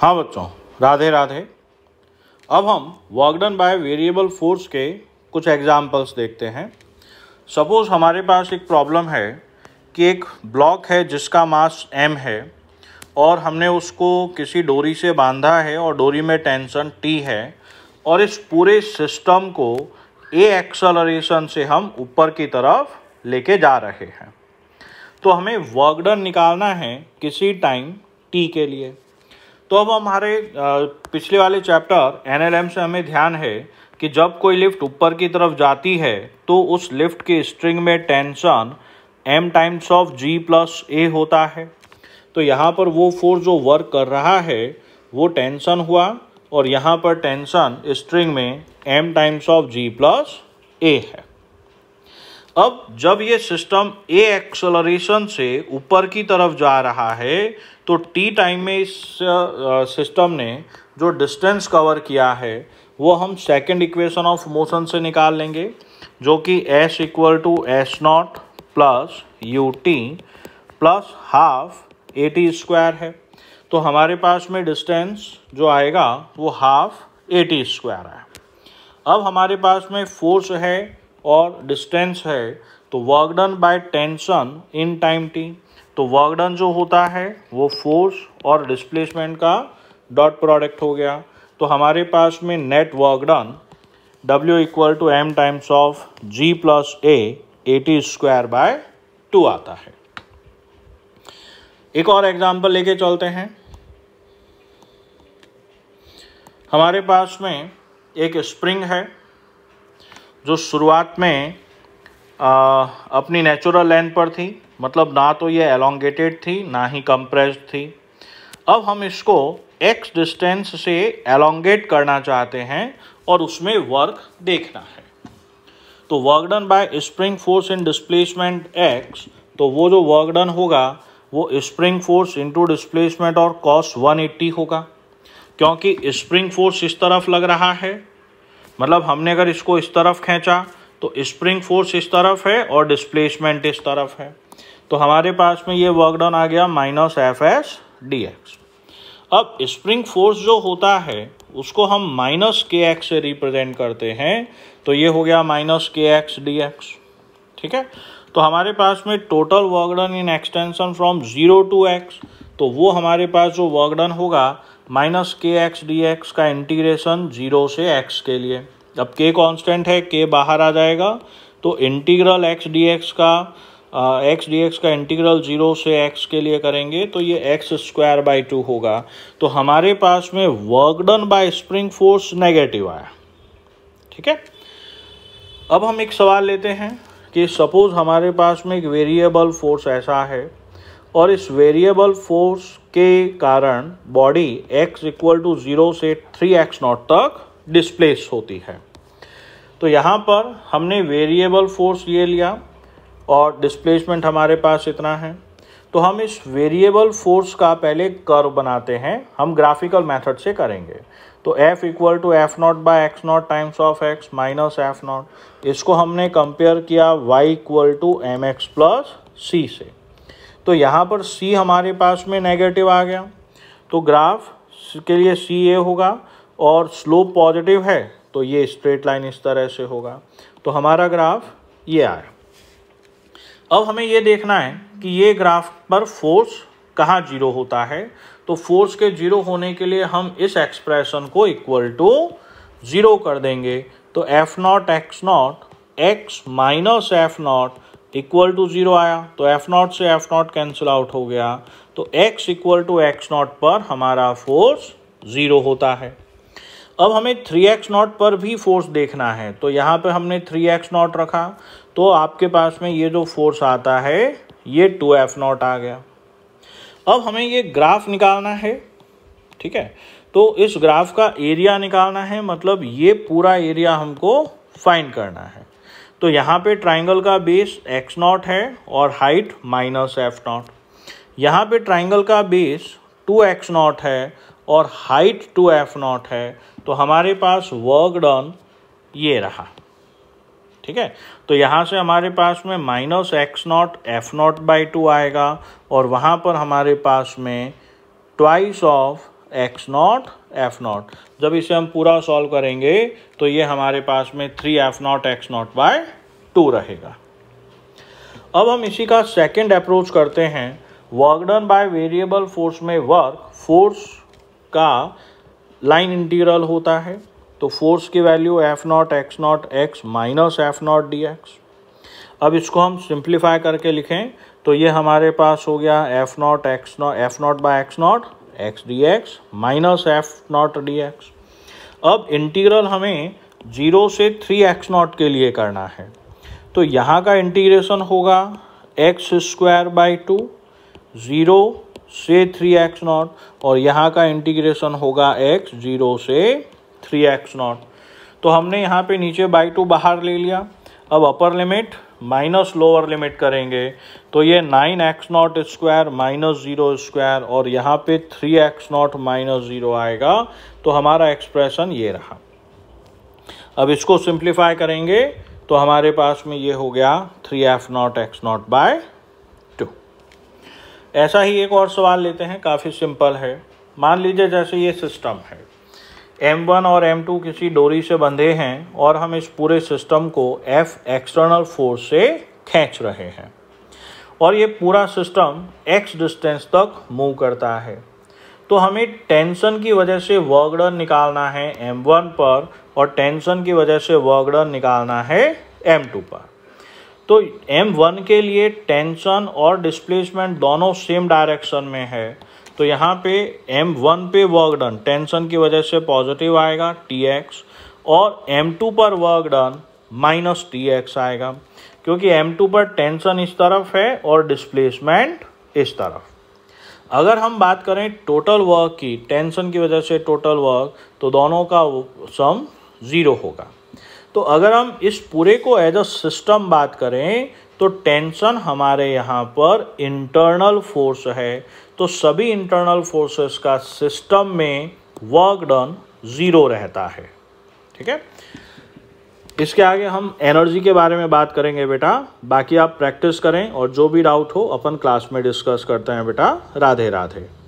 हाँ बच्चों राधे राधे अब हम वर्कडन बाय वेरिएबल फोर्स के कुछ एग्जाम्पल्स देखते हैं सपोज हमारे पास एक प्रॉब्लम है कि एक ब्लॉक है जिसका मास एम है और हमने उसको किसी डोरी से बांधा है और डोरी में टेंशन टी है और इस पूरे सिस्टम को ए एक्सलरेशन से हम ऊपर की तरफ लेके जा रहे हैं तो हमें वर्कडन निकालना है किसी टाइम टी के लिए तो अब हमारे पिछले वाले चैप्टर एन से हमें ध्यान है कि जब कोई लिफ्ट ऊपर की तरफ जाती है तो उस लिफ्ट के स्ट्रिंग में tension m times of g plus a होता है तो यहाँ पर वो फोर्स जो वर्क कर रहा है वो टेंशन हुआ और यहाँ पर टेंशन स्ट्रिंग में m times of g plus a है अब जब ये सिस्टम ए एक्सलरेशन से ऊपर की तरफ जा रहा है तो टी टाइम में इस सिस्टम ने जो डिस्टेंस कवर किया है वो हम सेकंड इक्वेशन ऑफ मोशन से निकाल लेंगे जो कि s equal to s naught plus u t plus half a t square है तो हमारे पास में डिस्टेंस जो आएगा वो हाफ ए टी स्क्वायर है अब हमारे पास में फोर्स है और डिस्टेंस है तो work done by tension in time t तो वर्क डन जो होता है वो फोर्स और डिस्प्लेसमेंट का डॉट प्रोडक्ट हो गया तो हमारे पास में net work done W equal to m times of g plus a a t square by two आता है एक और एग्जाम्पल लेके चलते हैं हमारे पास में एक स्प्रिंग है जो शुरुआत में आ, अपनी नेचुरल लेंथ पर थी मतलब ना तो ये एलोंगेटेड थी ना ही कंप्रेस्ड थी अब हम इसको एक्स डिस्टेंस से एलोंगेट करना चाहते हैं और उसमें वर्क देखना है तो work done by spring force in displacement x तो वो जो वर्क डन होगा वो स्प्रिंग फोर्स इनटू डिस्प्लेसमेंट और कॉस 180 होगा क्योंकि स्प्रिंग फोर्स इस तरफ लग रहा है मतलब हमने अगर इसको इस तरफ खींचा तो स्प्रिंग फोर्स इस तरफ है और डिस्प्लेसमेंट इस तरफ है तो हमारे पास में ये वर्क डन आ गया minus f s d x अब स्प्रिंग फोर्स जो होता है उसको हम माइनस के एक्स से रिप्रेजेंट करते हैं तो ये हो गया माइनस के एक्स डी एक्स ठीक है तो हमारे पास में total work done in extension from zero to x तो वो हमारे पास जो वर्क डन होगा माइनस के एक्स डी एक्स का इंटीग्रेशन जीरो से एक्स के लिए अब के कांस्टेंट है के बाहर आ जाएगा तो इंटीग्रल एक्स डी एक्स का एक्स डी एक्स का इंटीग्रल जीरो से एक्स के लिए करेंगे तो ये एक्स स्क्वायर बाई टू होगा तो हमारे पास में work done by spring force negative आया ठीक है अब हम एक सवाल लेते हैं कि सपोज हमारे पास में एक वेरिएबल फोर्स ऐसा है और इस वेरिएबल फोर्स के कारण body x equal to zero से थ्री एक्स नॉट तक डिस्प्लेस होती है तो यहाँ पर हमने वेरिएबल फोर्स ये लिया और डिस्प्लेसमेंट हमारे पास इतना है तो हम इस वेरिएबल फोर्स का पहले कर्व बनाते हैं हम ग्राफिकल मेथड से करेंगे तो f equal to f naught by x naught times of x minus f naught इसको हमने कंपेयर किया y equal to m x plus c से तो यहाँ पर सी हमारे पास में नेगेटिव आ गया तो ग्राफ के लिए सी ए होगा और स्लोप पॉजिटिव है तो ये स्ट्रेट लाइन इस तरह से होगा तो हमारा ग्राफ ये आया अब हमें ये देखना है कि ये ग्राफ पर फोर्स कहाँ जीरो होता है तो फोर्स के जीरो होने के लिए हम इस एक्सप्रेशन को इक्वल टू जीरो कर देंगे तो f naught x naught x minus f naught equal to zero आया तो एफ नॉट से एफ नॉट कैंसिल आउट हो गया तो x equal to x naught पर हमारा फोर्स ज़ीरो होता है अब हमें थ्री एक्स नॉट पर भी फोर्स देखना है तो यहाँ पे हमने थ्री एक्स नॉट रखा तो आपके पास में ये जो फोर्स आता है ये टू एफ नॉट आ गया अब हमें ये ग्राफ निकालना है ठीक है तो इस ग्राफ का एरिया निकालना है मतलब ये पूरा एरिया हमको फाइंड करना है तो यहाँ पे ट्राइंगल का बेस एक्स नॉट है और हाइट माइनस एफ नॉट यहाँ पे ट्राइंगल का बेस टू एक्स नॉट है और हाइट टू एफ नॉट है तो हमारे पास वर्क डन ये रहा ठीक है तो यहाँ से हमारे पास में minus x naught f naught by two आएगा और वहाँ पर हमारे पास में twice of x naught f naught जब इसे हम पूरा सॉल्व करेंगे तो ये हमारे पास में three f naught x naught by two रहेगा अब हम इसी का सेकेंड अप्रोच करते हैं work done by variable force में वर्क फोर्स का लाइन इंटीग्रल होता है तो फोर्स की value f naught x naught x minus f naught d x अब इसको हम सिंप्लीफाई करके लिखें तो ये हमारे पास हो गया f naught x naught f naught by x naught x d x minus f naught d x अब इंटीग्रल हमें जीरो से थ्री एक्स नॉट के लिए करना है तो यहाँ का इंटीग्रेशन होगा x square by two zero से थ्री एक्स नॉट और यहाँ का इंटीग्रेशन होगा एक्स ज़ीरो से थ्री एक्स नॉट तो हमने यहाँ पे नीचे बाई टू बाहर ले लिया अब upper limit minus lower limit करेंगे तो ये nine x naught square minus zero square और यहाँ पे three x naught minus zero आएगा तो हमारा एक्सप्रेशन ये रहा अब इसको सिंप्लीफाई करेंगे तो हमारे पास में ये हो गया three f naught x naught by two ऐसा ही एक और सवाल लेते हैं काफ़ी सिंपल है मान लीजिए जैसे ये सिस्टम है M1 और M2 किसी डोरी से बंधे हैं और हम इस पूरे सिस्टम को F एक्सटर्नल फोर्स से खींच रहे हैं और ये पूरा सिस्टम x डिस्टेंस तक मूव करता है तो हमें टेंशन की वजह से वर्क निकालना है M1 पर और टेंशन की वजह से वर्क डन निकालना है M2 पर तो M1 के लिए टेंशन और डिस्प्लेसमेंट दोनों सेम डायरेक्शन में है तो यहाँ पे एम वन पे वर्क डन टेंशन की वजह से पॉजिटिव आएगा टी एक्स और एम टू पर work done minus t x आएगा क्योंकि एम टू पर टेंशन इस तरफ है और डिस्प्लेसमेंट इस तरफ अगर हम बात करें टोटल वर्क की टेंशन की वजह से टोटल वर्क तो दोनों का सम ज़ीरो होगा तो अगर हम इस पूरे को एज अ सिस्टम बात करें तो टेंशन हमारे यहाँ पर इंटरनल फोर्स है तो सभी इंटरनल फोर्सेस का सिस्टम में वर्क डन ज़ीरो रहता है ठीक है इसके आगे हम एनर्जी के बारे में बात करेंगे बेटा बाकी आप प्रैक्टिस करें और जो भी डाउट हो अपन क्लास में डिस्कस करते हैं बेटा राधे राधे